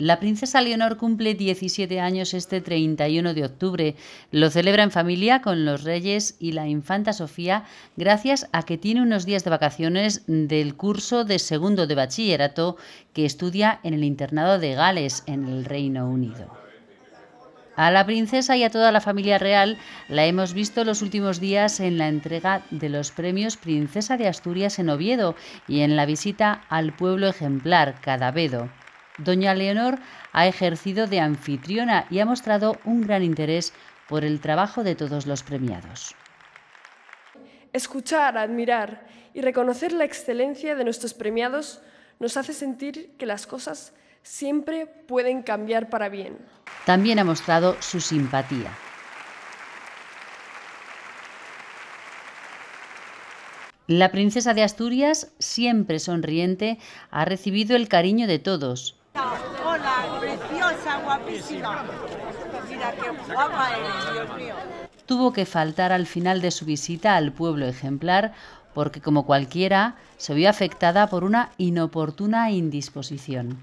La princesa Leonor cumple 17 años este 31 de octubre. Lo celebra en familia con los reyes y la infanta Sofía gracias a que tiene unos días de vacaciones del curso de segundo de bachillerato que estudia en el internado de Gales en el Reino Unido. A la princesa y a toda la familia real la hemos visto los últimos días en la entrega de los premios Princesa de Asturias en Oviedo y en la visita al pueblo ejemplar Cadavedo. Doña Leonor ha ejercido de anfitriona y ha mostrado un gran interés por el trabajo de todos los premiados. Escuchar, admirar y reconocer la excelencia de nuestros premiados nos hace sentir que las cosas siempre pueden cambiar para bien. También ha mostrado su simpatía. La princesa de Asturias, siempre sonriente, ha recibido el cariño de todos preciosa, guapísima. mío. Tuvo que faltar al final de su visita al pueblo ejemplar porque, como cualquiera, se vio afectada por una inoportuna indisposición.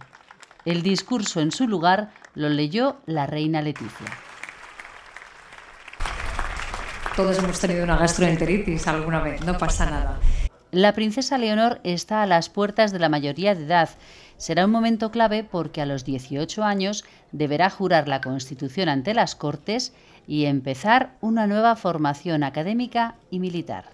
El discurso en su lugar lo leyó la reina Leticia. Todos hemos tenido una gastroenteritis alguna vez, no pasa nada. La princesa Leonor está a las puertas de la mayoría de edad. Será un momento clave porque a los 18 años deberá jurar la Constitución ante las Cortes y empezar una nueva formación académica y militar.